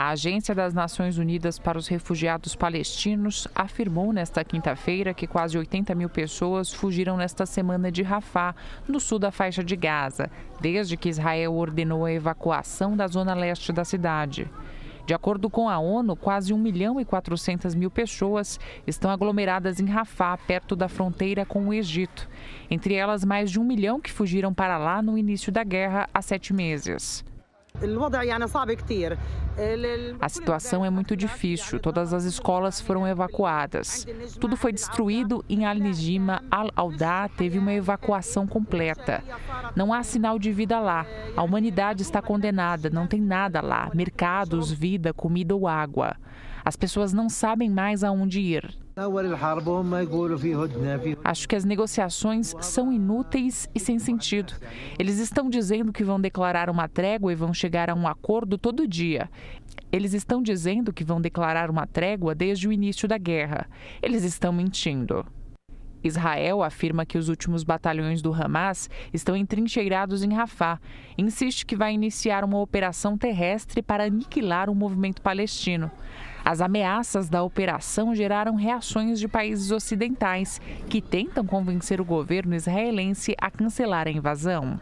A Agência das Nações Unidas para os Refugiados Palestinos afirmou nesta quinta-feira que quase 80 mil pessoas fugiram nesta semana de Rafah, no sul da faixa de Gaza, desde que Israel ordenou a evacuação da zona leste da cidade. De acordo com a ONU, quase 1 milhão e 400 mil pessoas estão aglomeradas em Rafah, perto da fronteira com o Egito. Entre elas, mais de um milhão que fugiram para lá no início da guerra há sete meses. A situação é muito difícil. Todas as escolas foram evacuadas. Tudo foi destruído em Al-Nijima. Al-Aldá teve uma evacuação completa. Não há sinal de vida lá. A humanidade está condenada. Não tem nada lá: mercados, vida, comida ou água. As pessoas não sabem mais aonde ir. Acho que as negociações são inúteis e sem sentido. Eles estão dizendo que vão declarar uma trégua e vão chegar a um acordo todo dia. Eles estão dizendo que vão declarar uma trégua desde o início da guerra. Eles estão mentindo. Israel afirma que os últimos batalhões do Hamas estão entrincheirados em Rafah. Insiste que vai iniciar uma operação terrestre para aniquilar o movimento palestino. As ameaças da operação geraram reações de países ocidentais, que tentam convencer o governo israelense a cancelar a invasão.